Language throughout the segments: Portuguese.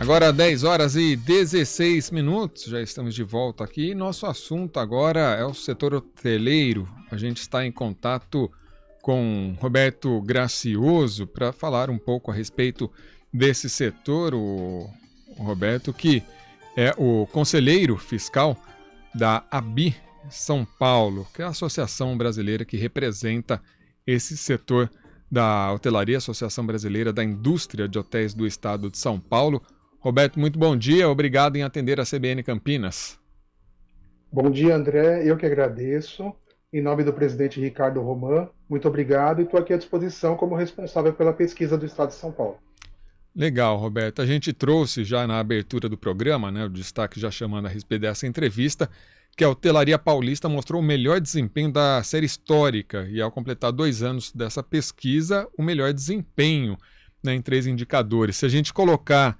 Agora 10 horas e 16 minutos, já estamos de volta aqui. Nosso assunto agora é o setor hoteleiro. A gente está em contato com Roberto Gracioso para falar um pouco a respeito desse setor. O Roberto, que é o conselheiro fiscal da ABI São Paulo, que é a associação brasileira que representa esse setor da hotelaria, Associação Brasileira da Indústria de Hotéis do Estado de São Paulo. Roberto, muito bom dia. Obrigado em atender a CBN Campinas. Bom dia, André. Eu que agradeço. Em nome do presidente Ricardo Roman, muito obrigado e estou aqui à disposição como responsável pela pesquisa do Estado de São Paulo. Legal, Roberto. A gente trouxe já na abertura do programa, né, o destaque já chamando a respeito dessa entrevista, que a Hotelaria Paulista mostrou o melhor desempenho da série histórica e, ao completar dois anos dessa pesquisa, o melhor desempenho né, em três indicadores. Se a gente colocar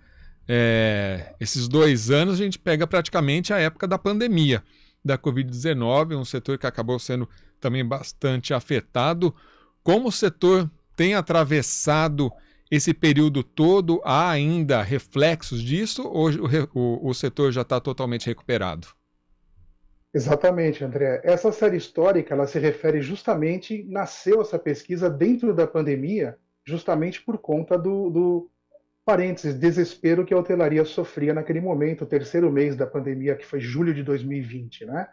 é, esses dois anos a gente pega praticamente a época da pandemia da Covid-19, um setor que acabou sendo também bastante afetado. Como o setor tem atravessado esse período todo? Há ainda reflexos disso ou o, o setor já está totalmente recuperado? Exatamente, André. Essa série histórica ela se refere justamente, nasceu essa pesquisa dentro da pandemia, justamente por conta do, do Parênteses, desespero que a hotelaria sofria naquele momento, o terceiro mês da pandemia, que foi julho de 2020, né?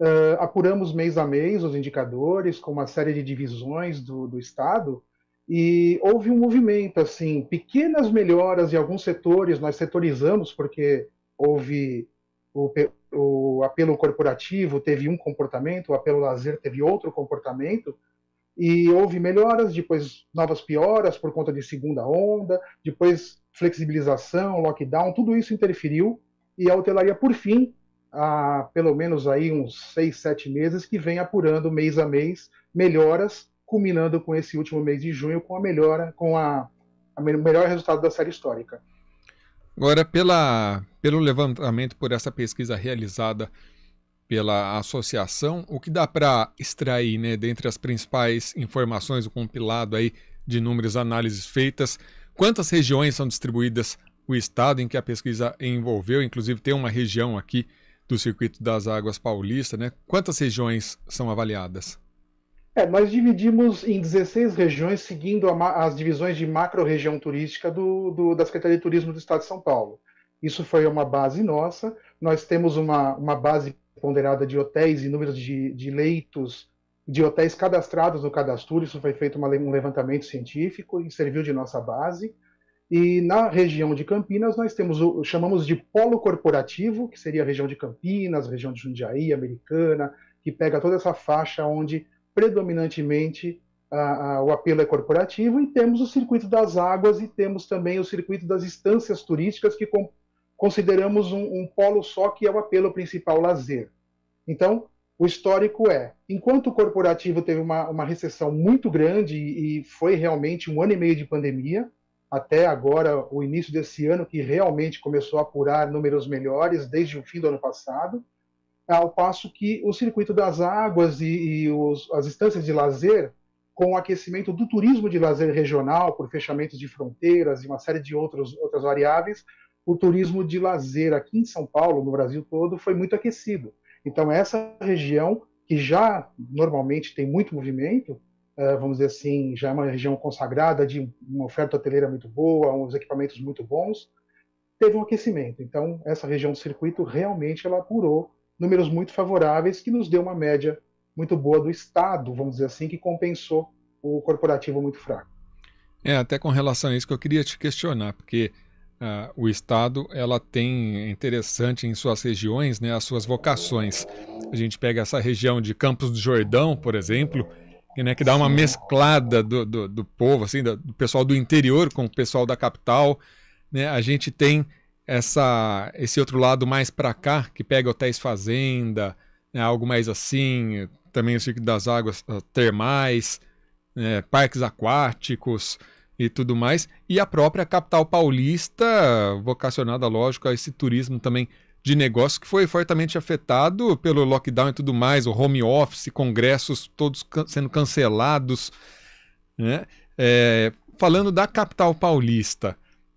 Uh, apuramos mês a mês os indicadores com uma série de divisões do, do Estado e houve um movimento, assim, pequenas melhoras em alguns setores, nós setorizamos porque houve o, o apelo corporativo teve um comportamento, o apelo lazer teve outro comportamento, e houve melhoras, depois novas pioras por conta de segunda onda, depois flexibilização, lockdown, tudo isso interferiu e a hotelaria, por fim, há pelo menos aí uns seis, sete meses que vem apurando mês a mês melhoras, culminando com esse último mês de junho com a melhora, com a, a melhor resultado da série histórica. Agora, pela, pelo levantamento por essa pesquisa realizada pela associação, o que dá para extrair, né, dentre as principais informações, o compilado aí de inúmeras análises feitas, quantas regiões são distribuídas o estado em que a pesquisa envolveu, inclusive tem uma região aqui do Circuito das Águas Paulista, né? Quantas regiões são avaliadas? É, nós dividimos em 16 regiões, seguindo a, as divisões de macro-região turística do, do, da Secretaria de Turismo do Estado de São Paulo. Isso foi uma base nossa. Nós temos uma, uma base ponderada de hotéis e números de, de leitos de hotéis cadastrados no cadastro. Isso foi feito uma, um levantamento científico e serviu de nossa base. E na região de Campinas nós temos o chamamos de polo corporativo, que seria a região de Campinas, região de Jundiaí, Americana, que pega toda essa faixa onde predominantemente a, a, o apelo é corporativo, e temos o circuito das águas e temos também o circuito das instâncias turísticas que consideramos um, um polo só que é o apelo principal, lazer. Então, o histórico é, enquanto o corporativo teve uma, uma recessão muito grande e, e foi realmente um ano e meio de pandemia, até agora, o início desse ano, que realmente começou a apurar números melhores desde o fim do ano passado, ao passo que o circuito das águas e, e os, as instâncias de lazer, com o aquecimento do turismo de lazer regional, por fechamentos de fronteiras e uma série de outros, outras variáveis, o turismo de lazer aqui em São Paulo, no Brasil todo, foi muito aquecido. Então, essa região, que já normalmente tem muito movimento, é, vamos dizer assim, já é uma região consagrada, de uma oferta hoteleira muito boa, uns equipamentos muito bons, teve um aquecimento. Então, essa região do circuito realmente ela apurou números muito favoráveis, que nos deu uma média muito boa do Estado, vamos dizer assim, que compensou o corporativo muito fraco. É, até com relação a isso que eu queria te questionar, porque ah, o Estado ela tem é interessante em suas regiões né, as suas vocações. A gente pega essa região de Campos do Jordão, por exemplo, que, né, que dá uma Sim. mesclada do, do, do, povo, assim, do pessoal do interior com o pessoal da capital. Né? A gente tem essa, esse outro lado mais para cá, que pega hotéis fazenda, né, algo mais assim, também o circuito das Águas ah, Termais, né, parques aquáticos e tudo mais. E a própria capital paulista, vocacionada, lógico, a esse turismo também de negócio que foi fortemente afetado pelo lockdown e tudo mais, o home office, congressos todos can sendo cancelados. Né? É, falando da capital paulista,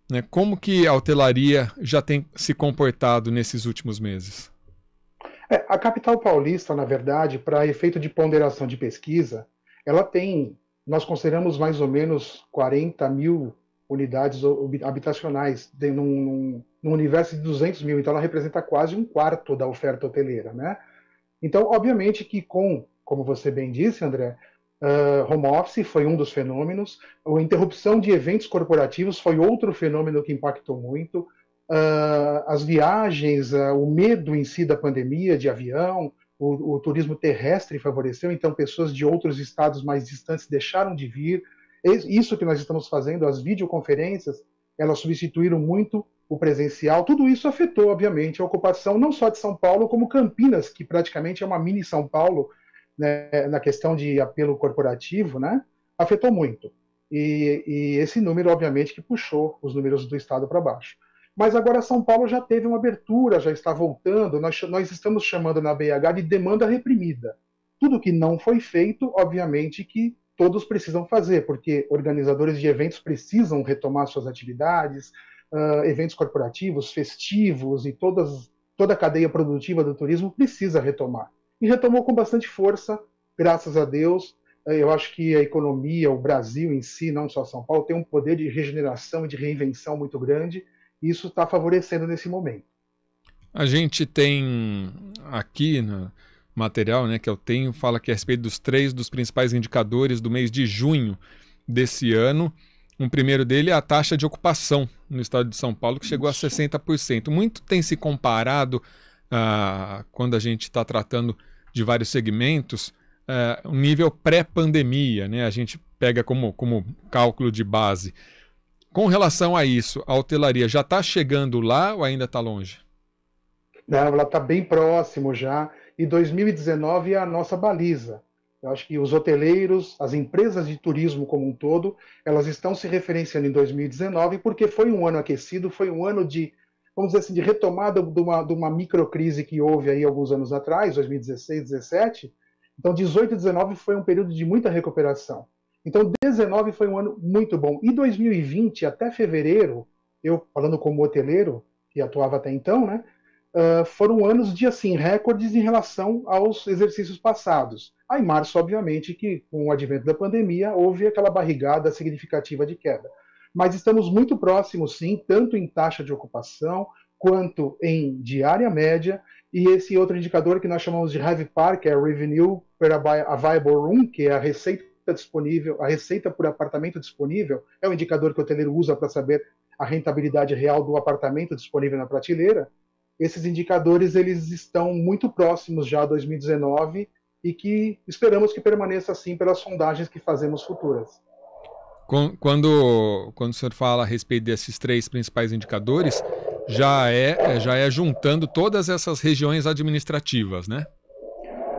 né, como que a hotelaria já tem se comportado nesses últimos meses? É, a capital paulista, na verdade, para efeito de ponderação de pesquisa, ela tem nós consideramos mais ou menos 40 mil unidades habitacionais de, num, num, universo de 200 mil, então ela representa quase um quarto da oferta hoteleira, né? Então, obviamente que com, como você bem disse, André, uh, home office foi um dos fenômenos, a interrupção de eventos corporativos foi outro fenômeno que impactou muito, uh, as viagens, uh, o medo em si da pandemia, de avião, o, o, turismo terrestre favoreceu, então pessoas de outros estados mais distantes deixaram de vir. Isso que nós estamos fazendo, as videoconferências, elas substituíram muito o presencial. Tudo isso afetou, obviamente, a ocupação não só de São Paulo, como Campinas, que praticamente é uma mini São Paulo né, na questão de apelo corporativo, né? Afetou muito. E, e esse número, obviamente, que puxou os números do estado para baixo. Mas agora São Paulo já teve uma abertura, já está voltando. Nós, nós estamos chamando na BH de demanda reprimida. Tudo que não foi feito, obviamente que todos precisam fazer, porque organizadores de eventos precisam retomar suas atividades, uh, eventos corporativos, festivos e todas, toda a cadeia produtiva do turismo precisa retomar. E retomou com bastante força, graças a Deus. Ah, eu acho que a economia, o Brasil em si, não só São Paulo, tem um poder de regeneração e de reinvenção muito grande isso está favorecendo nesse momento. A gente tem aqui no né, material né, que eu tenho, fala que a respeito dos três dos principais indicadores do mês de junho desse ano. Um primeiro dele é a taxa de ocupação no estado de São Paulo, que chegou a 60%. Muito tem se comparado, uh, quando a gente está tratando de vários segmentos, uh, nível pré-pandemia. Né? A gente pega como, como cálculo de base com relação a isso, a hotelaria já está chegando lá ou ainda está longe? Não, ela está bem próximo já. E 2019 é a nossa baliza. Eu acho que os hoteleiros, as empresas de turismo como um todo, elas estão se referenciando em 2019 porque foi um ano aquecido, foi um ano de, vamos dizer assim, de retomada de uma, de uma microcrise que houve aí alguns anos atrás, 2016, 2017. Então, 18 e 19 foi um período de muita recuperação. Então, 19 foi um ano muito bom. E 2020, até fevereiro, eu falando como hoteleiro, que atuava até então, né? Uh, foram anos de assim recordes em relação aos exercícios passados. Aí março, obviamente, que com o advento da pandemia houve aquela barrigada significativa de queda. Mas estamos muito próximos, sim, tanto em taxa de ocupação quanto em diária média e esse outro indicador que nós chamamos de Park, que é Revenue per Available Room, que é a receita Tá disponível, a receita por apartamento disponível, é o indicador que o hoteleiro usa para saber a rentabilidade real do apartamento disponível na prateleira. Esses indicadores eles estão muito próximos já a 2019 e que esperamos que permaneça assim pelas sondagens que fazemos futuras. Quando, quando o senhor fala a respeito desses três principais indicadores, já é, já é juntando todas essas regiões administrativas, né?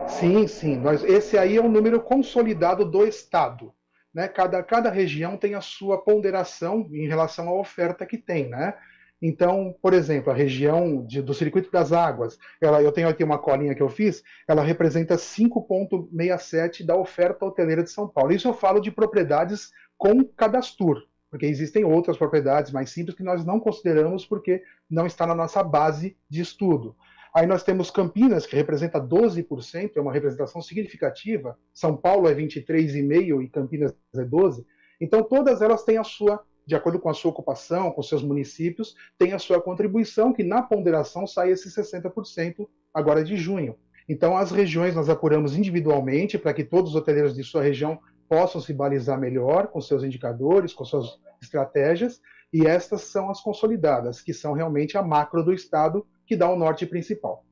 Sim, sim. Nós, esse aí é um número consolidado do Estado. Né? Cada, cada região tem a sua ponderação em relação à oferta que tem. Né? Então, por exemplo, a região de, do Circuito das Águas, ela, eu tenho aqui uma colinha que eu fiz, ela representa 5,67% da oferta hoteleira de São Paulo. Isso eu falo de propriedades com cadastro, porque existem outras propriedades mais simples que nós não consideramos porque não está na nossa base de estudo. Aí nós temos Campinas, que representa 12%, é uma representação significativa. São Paulo é 23,5% e Campinas é 12%. Então, todas elas têm a sua, de acordo com a sua ocupação, com seus municípios, têm a sua contribuição, que na ponderação sai esses 60% agora de junho. Então, as regiões nós apuramos individualmente para que todos os hoteleiros de sua região possam se balizar melhor com seus indicadores, com suas estratégias, e estas são as consolidadas, que são realmente a macro do Estado, que dá o norte principal.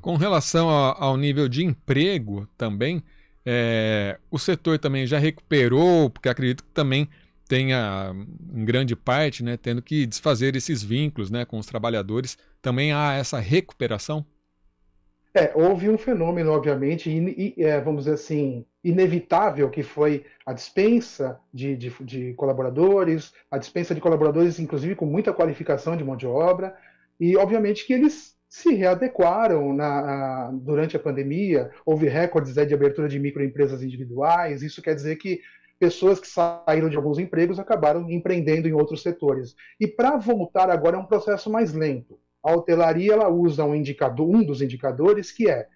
Com relação ao nível de emprego também, é, o setor também já recuperou, porque acredito que também tenha, em grande parte, né, tendo que desfazer esses vínculos né, com os trabalhadores. Também há essa recuperação? É, houve um fenômeno, obviamente, é, vamos dizer assim, inevitável, que foi a dispensa de, de, de colaboradores, a dispensa de colaboradores, inclusive com muita qualificação de mão de obra, e, obviamente, que eles se readequaram na, durante a pandemia. Houve recordes né, de abertura de microempresas individuais. Isso quer dizer que pessoas que saíram de alguns empregos acabaram empreendendo em outros setores. E para voltar agora é um processo mais lento. A hotelaria ela usa um indicador, um dos indicadores que é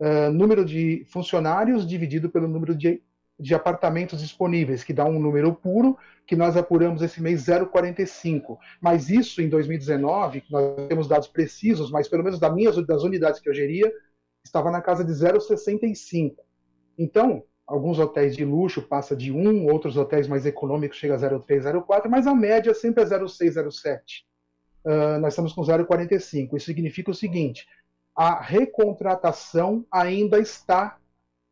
uh, número de funcionários dividido pelo número de de apartamentos disponíveis, que dá um número puro, que nós apuramos esse mês 0,45. Mas isso em 2019, nós temos dados precisos, mas pelo menos das minhas das unidades que eu geria, estava na casa de 0,65. Então, alguns hotéis de luxo passa de 1, outros hotéis mais econômicos chega a 0,3, 0,4, mas a média sempre é 0,6, 0,7. Uh, nós estamos com 0,45. Isso significa o seguinte: a recontratação ainda está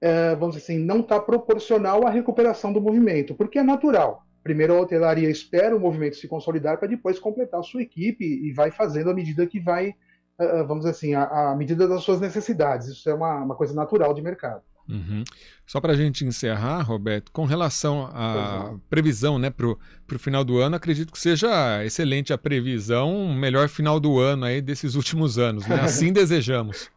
é, vamos dizer assim, não está proporcional à recuperação do movimento, porque é natural. Primeiro a hotelaria espera o movimento se consolidar para depois completar a sua equipe e vai fazendo à medida que vai, eh, eh, vamos dizer assim, à medida das suas necessidades. Isso é uma, uma coisa natural de mercado. Uhum. Só para a gente encerrar, Roberto, com relação à é. previsão né, para o final do ano, acredito que seja excelente a previsão, melhor final do ano aí desses últimos anos, né? assim desejamos.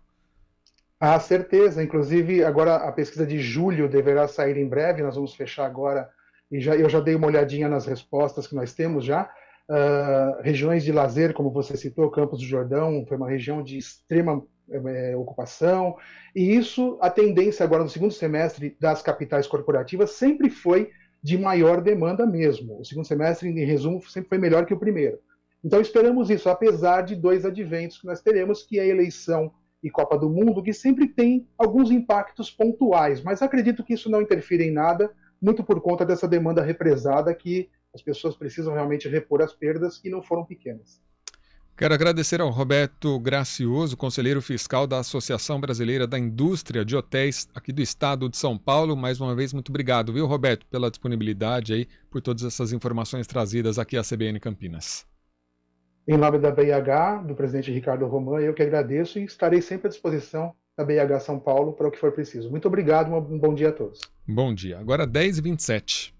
Ah, certeza. Inclusive, agora a pesquisa de julho deverá sair em breve. Nós vamos fechar agora e já, eu já dei uma olhadinha nas respostas que nós temos já. Uh, regiões de lazer, como você citou, Campos do Jordão foi uma região de extrema é, ocupação, e isso, a tendência agora no segundo semestre das capitais corporativas sempre foi de maior demanda mesmo. O segundo semestre, em resumo, sempre foi melhor que o primeiro. Então esperamos isso, apesar de dois adventos que nós teremos, que é a eleição e Copa do Mundo, que sempre tem alguns impactos pontuais, mas acredito que isso não interfira em nada, muito por conta dessa demanda represada que as pessoas precisam realmente repor as perdas que não foram pequenas. Quero agradecer ao Roberto Gracioso, conselheiro fiscal da Associação Brasileira da Indústria de Hotéis aqui do estado de São Paulo. Mais uma vez, muito obrigado, viu, Roberto, pela disponibilidade aí, por todas essas informações trazidas aqui à CBN Campinas. Em nome da BIH, do presidente Ricardo Roman, eu que agradeço e estarei sempre à disposição da BIH São Paulo para o que for preciso. Muito obrigado, um bom dia a todos. Bom dia. Agora 10h27.